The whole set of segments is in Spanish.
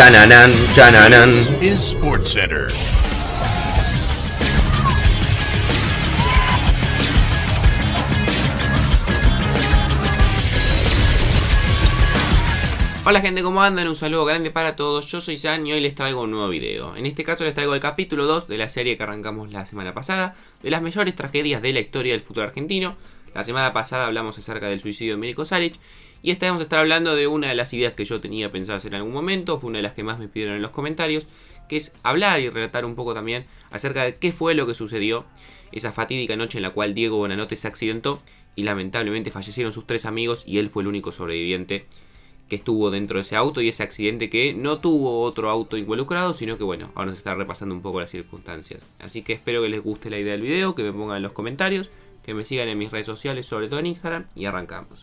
Chananan, chananan. Hola gente, ¿cómo andan? Un saludo grande para todos, yo soy San y hoy les traigo un nuevo video. En este caso les traigo el capítulo 2 de la serie que arrancamos la semana pasada, de las mayores tragedias de la historia del fútbol argentino, la semana pasada hablamos acerca del suicidio de Mirko Saric. Y esta vamos a estar hablando de una de las ideas que yo tenía hacer en algún momento. Fue una de las que más me pidieron en los comentarios. Que es hablar y relatar un poco también acerca de qué fue lo que sucedió. Esa fatídica noche en la cual Diego Bonanote se accidentó. Y lamentablemente fallecieron sus tres amigos. Y él fue el único sobreviviente que estuvo dentro de ese auto. Y ese accidente que no tuvo otro auto involucrado. Sino que bueno, ahora se está repasando un poco las circunstancias. Así que espero que les guste la idea del video. Que me pongan en los comentarios que me sigan en mis redes sociales, sobre todo en Instagram, y arrancamos.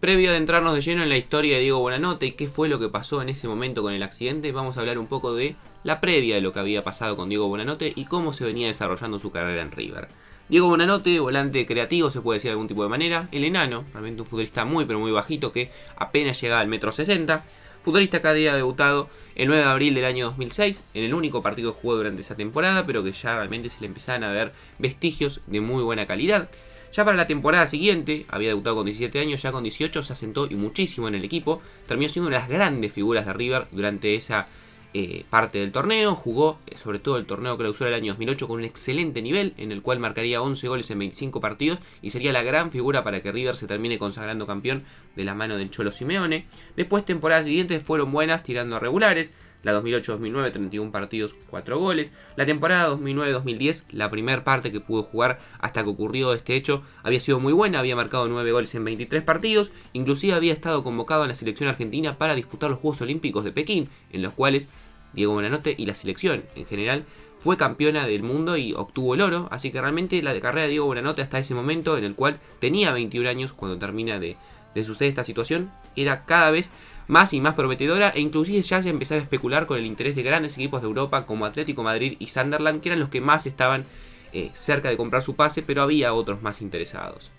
Previo a adentrarnos de lleno en la historia de Diego Bonanote y qué fue lo que pasó en ese momento con el accidente, vamos a hablar un poco de la previa de lo que había pasado con Diego Bonanote y cómo se venía desarrollando su carrera en River. Diego Bonanote, volante creativo, se puede decir de algún tipo de manera. El enano, realmente un futbolista muy pero muy bajito que apenas llega al metro 60 futbolista que había debutado el 9 de abril del año 2006, en el único partido que jugó durante esa temporada, pero que ya realmente se le empezaban a ver vestigios de muy buena calidad. Ya para la temporada siguiente, había debutado con 17 años, ya con 18 se asentó y muchísimo en el equipo, terminó siendo una de las grandes figuras de River durante esa eh, parte del torneo, jugó eh, sobre todo el torneo clausura del año 2008 con un excelente nivel en el cual marcaría 11 goles en 25 partidos y sería la gran figura para que River se termine consagrando campeón de la mano del Cholo Simeone. Después temporadas siguientes fueron buenas tirando a regulares, la 2008-2009, 31 partidos, 4 goles. La temporada 2009-2010, la primera parte que pudo jugar hasta que ocurrió este hecho, había sido muy buena, había marcado 9 goles en 23 partidos, inclusive había estado convocado en la selección argentina para disputar los Juegos Olímpicos de Pekín, en los cuales Diego Bonanote y la selección en general fue campeona del mundo y obtuvo el oro, así que realmente la de carrera de Diego Bonanote hasta ese momento en el cual tenía 21 años cuando termina de, de suceder esta situación, era cada vez más y más prometedora e inclusive ya se empezaba a especular con el interés de grandes equipos de Europa como Atlético Madrid y Sunderland, que eran los que más estaban eh, cerca de comprar su pase, pero había otros más interesados.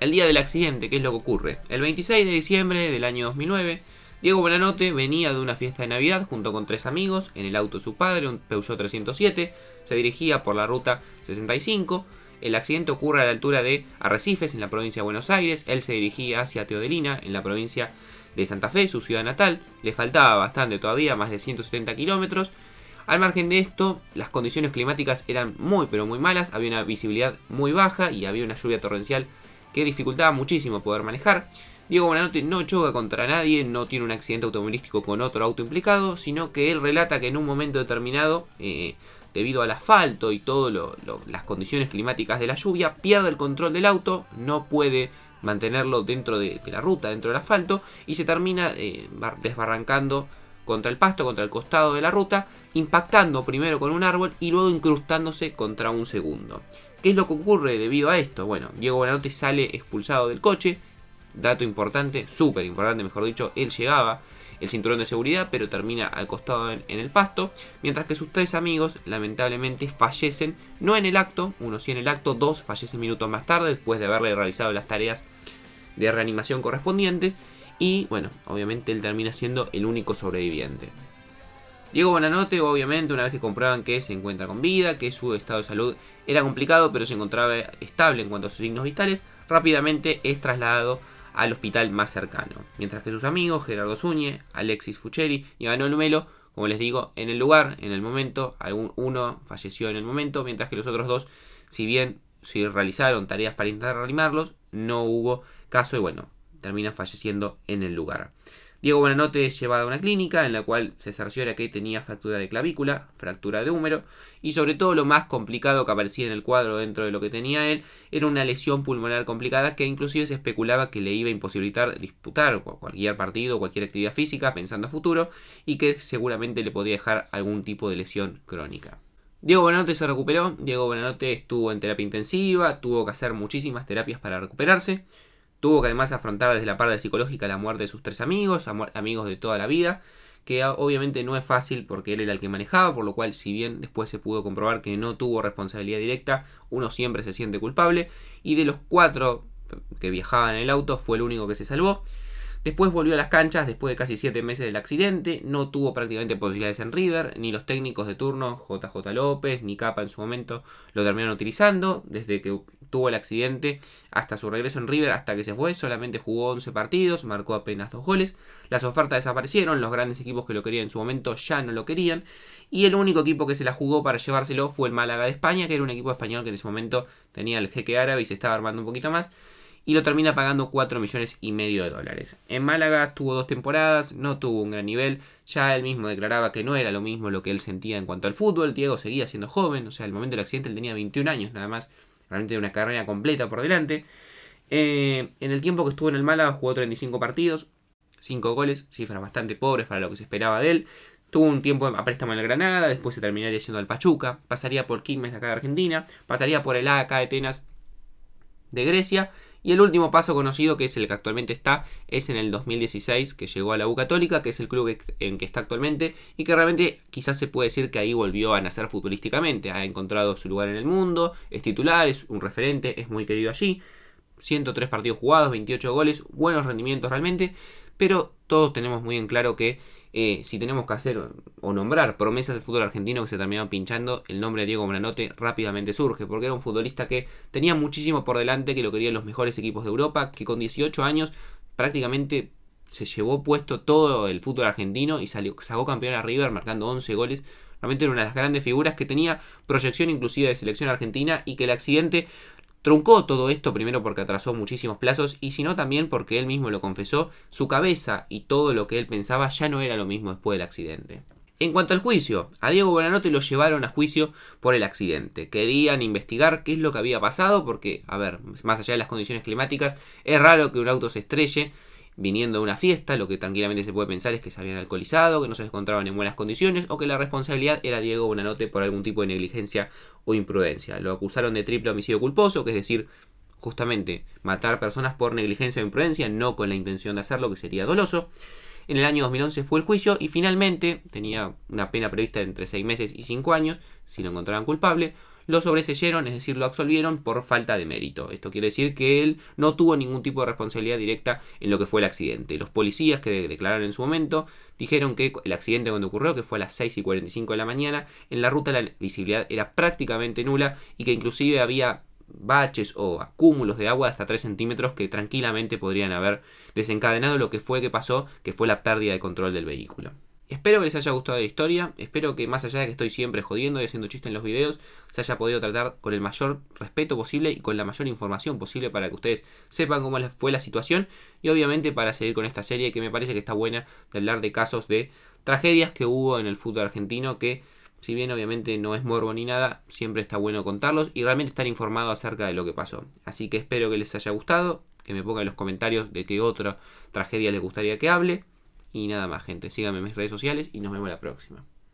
El día del accidente, ¿qué es lo que ocurre? El 26 de diciembre del año 2009, Diego Buenanote venía de una fiesta de Navidad junto con tres amigos en el auto de su padre, un Peugeot 307, se dirigía por la ruta 65. El accidente ocurre a la altura de Arrecifes, en la provincia de Buenos Aires. Él se dirigía hacia Teodelina, en la provincia de Santa Fe, su ciudad natal. Le faltaba bastante todavía, más de 170 kilómetros. Al margen de esto, las condiciones climáticas eran muy pero muy malas, había una visibilidad muy baja y había una lluvia torrencial que dificultaba muchísimo poder manejar. Diego Bonanote no choca contra nadie, no tiene un accidente automovilístico con otro auto implicado, sino que él relata que en un momento determinado, eh, debido al asfalto y todas las condiciones climáticas de la lluvia, pierde el control del auto, no puede mantenerlo dentro de, la ruta, dentro del asfalto, y se termina eh, desbarrancando contra el pasto, contra el costado de la ruta, impactando primero con un árbol y luego incrustándose contra un segundo. ¿Qué es lo que ocurre debido a esto? Bueno, Diego Bonanote sale expulsado del coche, dato importante, súper importante mejor dicho, él llegaba el cinturón de seguridad, pero termina al costado en, el pasto, mientras que sus tres amigos lamentablemente fallecen, no en el acto, uno sí en el acto, dos fallecen minutos más tarde después de haberle realizado las tareas de reanimación correspondientes, y bueno, obviamente él termina siendo el único sobreviviente. Diego Bonanote, obviamente, una vez que comprueban que se encuentra con vida, que su estado de salud era complicado, pero se encontraba estable en cuanto a sus signos vitales, rápidamente es trasladado al hospital más cercano. Mientras que sus amigos, Gerardo Zúñez, Alexis Fucheri y Manuel Melo, como les digo, en el lugar, en el momento, algún, uno falleció en el momento, mientras que los otros dos, si bien si realizaron tareas para intentar reanimarlos, no hubo caso y bueno, terminan falleciendo en el lugar. Diego Buenanote es llevado a una clínica en la cual se era que tenía fractura de clavícula, fractura de húmero y sobre todo lo más complicado que aparecía en el cuadro dentro de lo que tenía él era una lesión pulmonar complicada que inclusive se especulaba que le iba a imposibilitar disputar cualquier partido, cualquier actividad física pensando a futuro y que seguramente le podía dejar algún tipo de lesión crónica. Diego Bonanote se recuperó, Diego Bonanote estuvo en terapia intensiva, tuvo que hacer muchísimas terapias para recuperarse. Tuvo que además afrontar desde la parte psicológica la muerte de sus tres amigos, amigos de toda la vida, que obviamente no es fácil porque él era el que manejaba, por lo cual si bien después se pudo comprobar que no tuvo responsabilidad directa, uno siempre se siente culpable, y de los cuatro que viajaban en el auto fue el único que se salvó. Después volvió a las canchas después de casi 7 meses del accidente, no tuvo prácticamente posibilidades en River, ni los técnicos de turno, JJ López, ni Capa en su momento, lo terminaron utilizando, desde que tuvo el accidente hasta su regreso en River, hasta que se fue, solamente jugó 11 partidos, marcó apenas 2 goles, las ofertas desaparecieron, los grandes equipos que lo querían en su momento ya no lo querían, y el único equipo que se la jugó para llevárselo fue el Málaga de España, que era un equipo español que en ese momento tenía el jeque árabe y se estaba armando un poquito más, y lo termina pagando 4 millones y medio de dólares. En Málaga estuvo dos temporadas, no tuvo un gran nivel, ya él mismo declaraba que no era lo mismo lo que él sentía en cuanto al fútbol, Diego seguía siendo joven, o sea, al momento del accidente él tenía 21 años nada más, realmente una carrera completa por delante. Eh, en el tiempo que estuvo en el Málaga jugó 35 partidos, 5 goles, cifras bastante pobres para lo que se esperaba de él. Tuvo un tiempo a préstamo en el Granada, después se terminaría yendo al Pachuca, pasaría por Quilmes acá de Argentina, pasaría por el AK de Atenas de Grecia y el último paso conocido, que es el que actualmente está, es en el 2016 que llegó a la U Católica, que es el club en que está actualmente y que realmente quizás se puede decir que ahí volvió a nacer futbolísticamente, ha encontrado su lugar en el mundo, es titular, es un referente, es muy querido allí. 103 partidos jugados, 28 goles, buenos rendimientos realmente, pero todos tenemos muy en claro que eh, si tenemos que hacer o nombrar promesas del fútbol argentino que se terminaban pinchando, el nombre de Diego Moranote rápidamente surge, porque era un futbolista que tenía muchísimo por delante, que lo querían los mejores equipos de Europa, que con 18 años prácticamente se llevó puesto todo el fútbol argentino y salió, sacó campeón a River marcando 11 goles. Realmente era una de las grandes figuras que tenía proyección inclusive de selección argentina y que el accidente Truncó todo esto primero porque atrasó muchísimos plazos y sino también porque él mismo lo confesó, su cabeza y todo lo que él pensaba ya no era lo mismo después del accidente. En cuanto al juicio, a Diego Bonanote lo llevaron a juicio por el accidente. Querían investigar qué es lo que había pasado porque, a ver, más allá de las condiciones climáticas, es raro que un auto se estrelle viniendo a una fiesta, lo que tranquilamente se puede pensar es que se habían alcoholizado, que no se encontraban en buenas condiciones o que la responsabilidad era Diego Bonanote por algún tipo de negligencia o imprudencia. Lo acusaron de triple homicidio culposo, que es decir, justamente matar personas por negligencia o imprudencia, no con la intención de hacerlo, que sería doloso. En el año 2011 fue el juicio y finalmente tenía una pena prevista de entre 6 meses y 5 años si lo encontraban culpable lo sobreseyeron, es decir, lo absolvieron por falta de mérito. Esto quiere decir que él no tuvo ningún tipo de responsabilidad directa en lo que fue el accidente. Los policías que declararon en su momento dijeron que el accidente cuando ocurrió, que fue a las 6 y 45 de la mañana, en la ruta la visibilidad era prácticamente nula y que inclusive había baches o acúmulos de agua hasta 3 centímetros que tranquilamente podrían haber desencadenado lo que fue que pasó, que fue la pérdida de control del vehículo. Espero que les haya gustado la historia, espero que más allá de que estoy siempre jodiendo y haciendo chistes en los videos, se haya podido tratar con el mayor respeto posible y con la mayor información posible para que ustedes sepan cómo fue la situación y obviamente para seguir con esta serie que me parece que está buena de hablar de casos de tragedias que hubo en el fútbol argentino que si bien obviamente no es morbo ni nada, siempre está bueno contarlos y realmente estar informado acerca de lo que pasó. Así que espero que les haya gustado, que me pongan en los comentarios de qué otra tragedia les gustaría que hable. Y nada más, gente. Síganme en mis redes sociales y nos vemos la próxima.